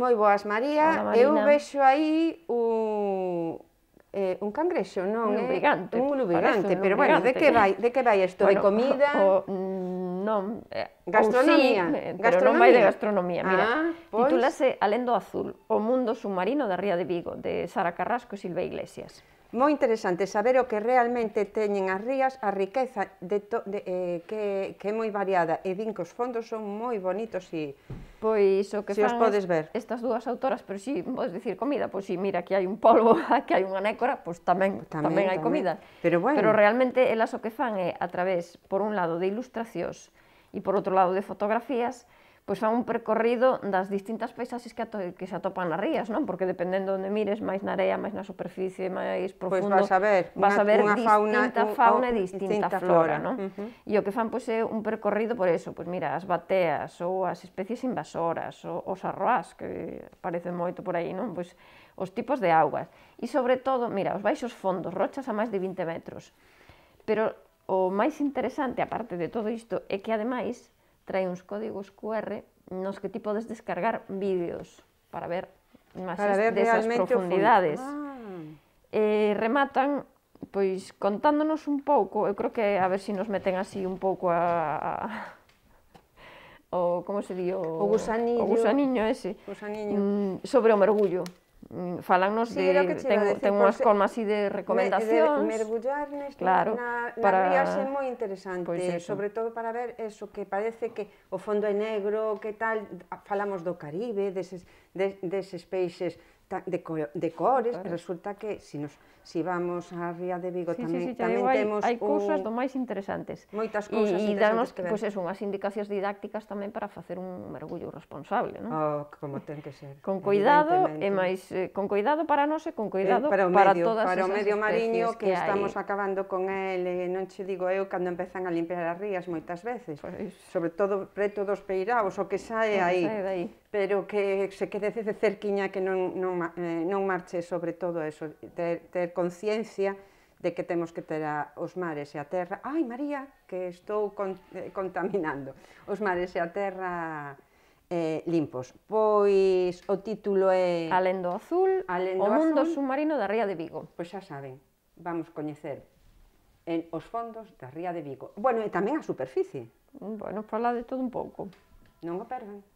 Moi boas, María. Hola, Eu vexo aí eh, un, eh, un cangrexo, non? Un brigante. Eh? Un lubrigante, pero bueno, de que vai, de que vai isto? Bueno, de comida? O, mm, non, eh, gastronomía. Sí, eh, pero gastronomía? non vai de gastronomía, mira. Ah, pois... Titúlase Alendo Azul, o mundo submarino da Ría de Vigo, de Sara Carrasco e Silva Iglesias. Moi interesante saber o que realmente teñen as rías, a riqueza de to, de, eh, que, que é moi variada e din que os fondos son moi bonitos e Pois o que si fan podes ver. estas dúas autoras, pero si vos dicir comida, pois si mira que hai un polvo, que hai unha nécora, pois tamén, tamén, tamén hai tamén. comida. Pero, bueno. pero realmente elas o que fan é a través, por un lado, de ilustracións e por outro lado de fotografías, pois fan un percorrido das distintas paisaxes que, ato, que se atopan nas rías, non? Porque dependendo onde mires, máis na area, máis na superficie, máis profundo, pois vas a ver, vas a ver unha distinta fauna, fauna e distinta, distinta flora, flora. non? Uh -huh. E o que fan pois é un percorrido por eso, pois mira, as bateas ou as especies invasoras, ou os arroás que aparecen moito por aí, non? Pois os tipos de augas. E sobre todo, mira, os baixos fondos, rochas a máis de 20 metros. Pero o máis interesante, aparte de todo isto, é que ademais trae uns códigos QR nos que ti podes descargar vídeos para ver máis desas profundidades. Ah. Eh, rematan pois contándonos un pouco, eu creo que a ver se si nos meten así un pouco a, a o como se di o, gusaniño, o gusaniño ese, gusaniño. Mm, sobre o mergullo. Mm, falannos sí, de, que ten, decir, ten unhas colmas así de recomendacións. Me, de mergullar nesta claro, na, na para... moi interesante, pois pues sobre todo para ver eso que parece que o fondo é negro, que tal, falamos do Caribe, deses, de, deses peixes de, co, de cores, claro. resulta que si nos si vamos á Ría de Vigo sí, tamén, sí, sí, tamén digo, temos hai, cousas do máis interesantes. Moitas cousas e, damos pois pues, eso, unhas indicacións didácticas tamén para facer un mergullo responsable, non? Oh, como ten que ser. Con cuidado e máis eh, con cuidado para nós e con eh, cuidado eh, para, o medio, para todas para o medio mariño que, que estamos estamos acabando con el, eh, non che digo eu cando empezan a limpar as rías moitas veces, pois. sobre todo preto dos peiraos o que sae aí pero que se quede de cerquiña, que non, non, eh, non marche sobre todo eso, ter, ter conciencia de que temos que ter a, os mares e a terra, ai María, que estou con, eh, contaminando, os mares e a terra eh, limpos. Pois o título é... Alendo Azul, Alendo o mundo azul, submarino da Ría de Vigo. Pois xa saben, vamos coñecer en os fondos da Ría de Vigo. Bueno, e tamén a superficie. Bueno, fala de todo un pouco. Non o perdan.